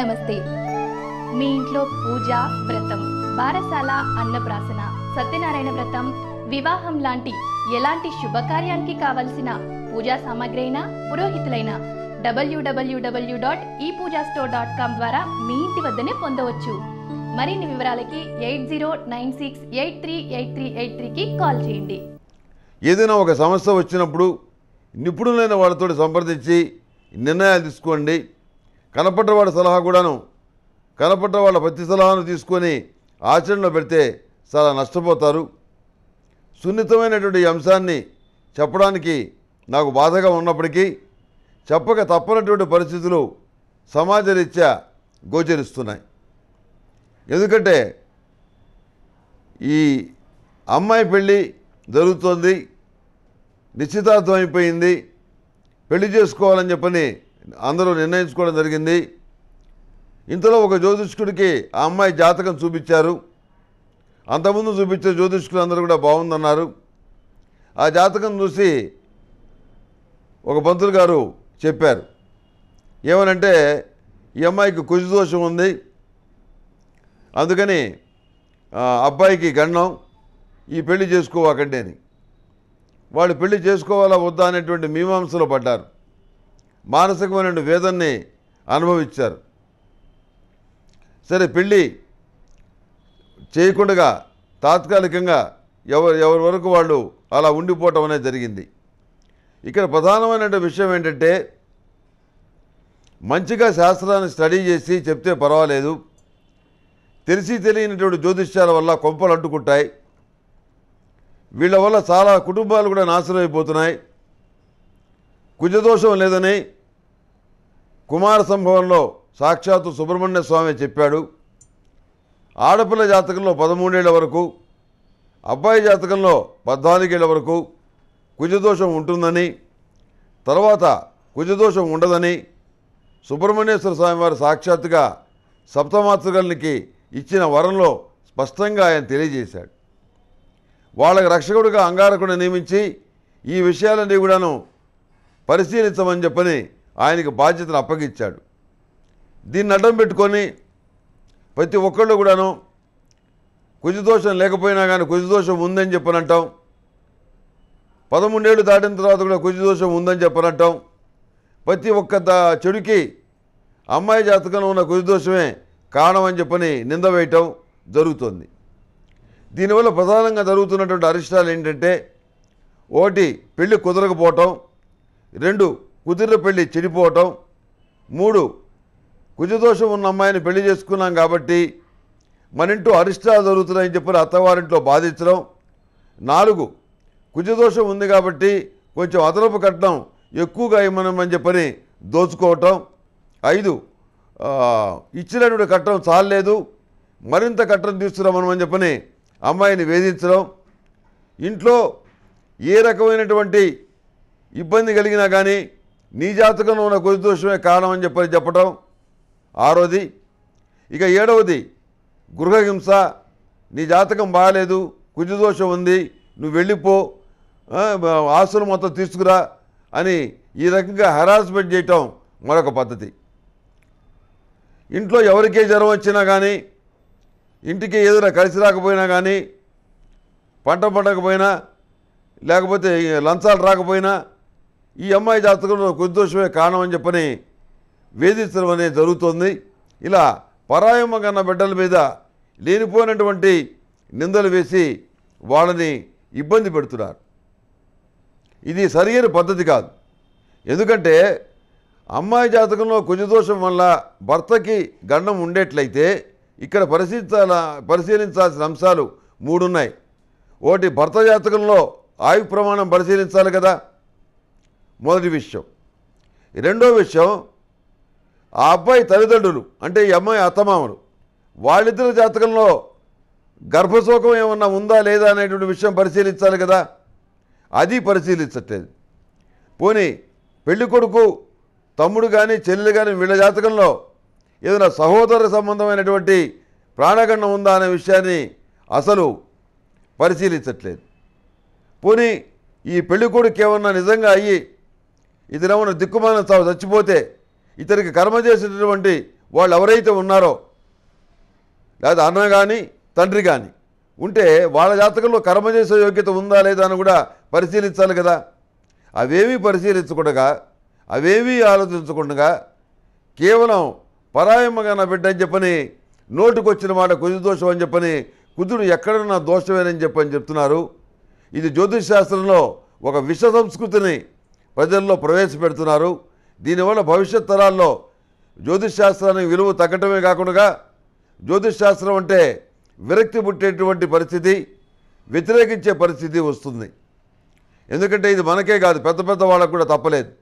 నమస్తే మీ ఇంట్లో పూజ వ్రతం బారసాల అన్నప్రాసన సత్యనారాయణ వ్రతం వివాహం లాంటి ఎలాంటి శుభకార్యానికి కావలసిన పూజా సామాగ్రి అయినా పురోహితులైన డబ్ల్యూడబ్ల్యూడబ్ల్యూ డాట్ ఈ పూజా స్టోర్ డాట్ కామ్ ద్వారా మీ ఇంటి వద్దనే పొందవచ్చు మరిన్ని వివరాలకి eight zero nine six eight three eight three eight త్రీకి కాల్ చేయండి ఏదైనా ఒక సమస్య వచ్చినప్పుడు నిపుణులైన వాళ్ళతో సంప్రదించి నిర్ణయాలు తీసుకోండి కనపడ్డవాడి సలహా కూడాను కనపడ్డవాళ్ళ ప్రతి సలహాను తీసుకొని ఆచరణలో పెడితే చాలా నష్టపోతారు సున్నితమైనటువంటి అంశాన్ని చెప్పడానికి నాకు బాధగా ఉన్నప్పటికీ చెప్పక తప్పనటువంటి పరిస్థితులు సమాజరీత్యా గోచరిస్తున్నాయి ఎందుకంటే ఈ అమ్మాయి పెళ్ళి జరుగుతోంది నిశ్చితార్థం అయిపోయింది పెళ్లి చేసుకోవాలని చెప్పని అందరూ నిర్ణయించుకోవడం జరిగింది ఇంతలో ఒక జ్యోతిష్కుడికి ఆ అమ్మాయి జాతకం చూపించారు అంతకుముందు చూపించే జ్యోతిష్కులు అందరూ కూడా బాగుందన్నారు ఆ జాతకం చూసి ఒక పంతులు గారు చెప్పారు ఏమనంటే ఈ అమ్మాయికి కుజ దోషం ఉంది అందుకని అబ్బాయికి గండం ఈ పెళ్లి చేసుకోవాకండి అని వాళ్ళు పెళ్లి చేసుకోవాలా వద్దా అనేటువంటి మీమాంసలో పడ్డారు మానసికమైన వేదనని అనుభవించారు సరే పెళ్ళి చేయకుండా తాత్కాలికంగా ఎవరు ఎవరి వరకు వాళ్ళు అలా ఉండిపోవటం అనేది జరిగింది ఇక్కడ ప్రధానమైనటువంటి విషయం ఏంటంటే మంచిగా శాస్త్రాన్ని స్టడీ చేసి చెప్తే పర్వాలేదు తెలిసి తెలియనటువంటి జ్యోతిష్యాల వల్ల కొంపలు అడ్డుకుంటాయి వీళ్ళ వల్ల చాలా కుటుంబాలు కూడా నాశనం అయిపోతున్నాయి కుజదోషం లేదని కుమార సంభవంలో సాక్షాత్తు సుబ్రహ్మణ్య స్వామి చెప్పాడు ఆడపిల్ల జాతకంలో పదమూడేళ్ల వరకు అబ్బాయి జాతకంలో పద్నాలుగేళ్ల వరకు కుజదోషం ఉంటుందని తర్వాత కుజదోషం ఉండదని సుబ్రహ్మణ్యేశ్వర స్వామి వారు సాక్షాత్తుగా సప్తమాతృకలకి ఇచ్చిన వరంలో స్పష్టంగా ఆయన తెలియజేశాడు వాళ్ళకి రక్షకుడిగా అంగారకుడిని నియమించి ఈ విషయాలన్నీ కూడాను పరిశీలించమని చెప్పని ఆయనకి బాధ్యతను అప్పగించాడు దీన్ని అడ్డం పెట్టుకొని ప్రతి ఒక్కళ్ళు కూడాను కుజదోషం లేకపోయినా కానీ కుజదోషం ఉందని చెప్పనంటాం పదమూడేళ్ళు దాటిన తర్వాత కూడా కుజదోషం ఉందని చెప్పనంటాం ప్రతి ఒక్క చెడుకి అమ్మాయి జాతకంలో ఉన్న కుజదోషమే కారణం అని చెప్పని నింద వేయటం జరుగుతుంది దీనివల్ల ప్రధానంగా జరుగుతున్నటువంటి అరిష్టాలు ఏంటంటే ఒకటి పెళ్లి కుదరకపోవటం రెండు కుదిరిన పెళ్ళి చెడిపోవటం మూడు కుజదోషం ఉన్న అమ్మాయిని పెళ్లి చేసుకున్నాం కాబట్టి మన ఇంట్లో అరిష్టాలు జరుగుతున్నాయని చెప్పి అత్తవారింట్లో బాధించడం నాలుగు కుజదోషం ఉంది కాబట్టి కొంచెం అదనపు కట్నం ఎక్కువగా ఇవ్వమని చెప్పని దోచుకోవటం ఐదు ఇచ్చినటువంటి కట్టడం చాలలేదు మరింత కట్టడం తీసుకురామని చెప్పని అమ్మాయిని వేధించడం ఇంట్లో ఏ రకమైనటువంటి ఇబ్బంది కలిగినా కానీ నీ జాతకంలో ఉన్న దోషమే కారణం అని చెప్పని చెప్పటం ఆరోది ఇక ఏడవది గృహహింస నీ జాతకం బాగాలేదు కుజదోషం ఉంది నువ్వు వెళ్ళిపో ఆస్తులు మొత్తం తీసుకురా అని ఈ రకంగా హెరాస్మెంట్ చేయటం మరొక పద్ధతి ఇంట్లో ఎవరికే జ్వరం వచ్చినా కానీ ఇంటికి ఏదైనా కలిసి రాకపోయినా కానీ పంట పండకపోయినా లేకపోతే లంచాలు రాకపోయినా ఈ అమ్మాయి జాతకంలో కుదోషమే కారణం అని చెప్పని వేధించడం అనేది జరుగుతోంది ఇలా పరాయమ్మ కన్న బిడ్డల మీద లేనిపోయినటువంటి నిందలు వేసి వాళ్ళని ఇబ్బంది పెడుతున్నారు ఇది సరియైన పద్ధతి కాదు ఎందుకంటే అమ్మాయి జాతకంలో కుజదోషం వల్ల భర్తకి గండం ఉండేట్లయితే ఇక్కడ పరిశీలించాల పరిశీలించాల్సిన అంశాలు మూడున్నాయి ఒకటి భర్త జాతకంలో ఆయు ప్రమాణం పరిశీలించాలి కదా మొదటి విషయం రెండో విషయం ఆ అబ్బాయి తల్లిదండ్రులు అంటే ఈ అమ్మాయి అత్తమామలు వాళ్ళిద్దరి జాతకంలో గర్భశోకం ఏమన్నా ఉందా లేదా అనేటువంటి విషయం పరిశీలించాలి కదా అది పరిశీలించట్లేదు పోనీ పెళ్లి కొడుకు తమ్ముడు కానీ చెల్లెలు కానీ వీళ్ళ జాతకంలో ఏదైనా సహోదర సంబంధమైనటువంటి ప్రాణగండం ఉందా అనే విషయాన్ని అసలు పరిశీలించట్లేదు పోనీ ఈ పెళ్లి కొడుకు ఏమన్నా నిజంగా అయ్యి ఇది నమ్మను దిక్కుమాన తావు చచ్చిపోతే ఇతనికి కర్మ చేసినటువంటి వాళ్ళు ఎవరైతే ఉన్నారో లేదా అన్న కానీ తండ్రి కానీ ఉంటే వాళ్ళ జాతకంలో కర్మ చేసే యోగ్యత ఉందా లేదా అని కూడా పరిశీలించాలి కదా అవేమీ పరిశీలించకుండా అవేమీ ఆలోచించకుండా కేవలం పరాయమ్మగా నా బిడ్డ అని చెప్పని నోటుకొచ్చిన మాట కుజు దోషం అని చెప్పని కుజుడు ఎక్కడన్నా దోషమేనని చెప్పని చెప్తున్నారు ఇది జ్యోతిష్ శాస్త్రంలో ఒక విష సంస్కృతిని ప్రజల్లో ప్రవేశపెడుతున్నారు దీనివల్ల భవిష్యత్ తరాల్లో జ్యోతిష్ శాస్త్రానికి విలువ తగ్గటమే కాకుండా జ్యోతిష్ శాస్త్రం అంటే విరక్తి పుట్టేటువంటి పరిస్థితి వ్యతిరేకించే పరిస్థితి వస్తుంది ఎందుకంటే ఇది మనకే కాదు పెద్ద పెద్ద వాళ్ళకు కూడా తప్పలేదు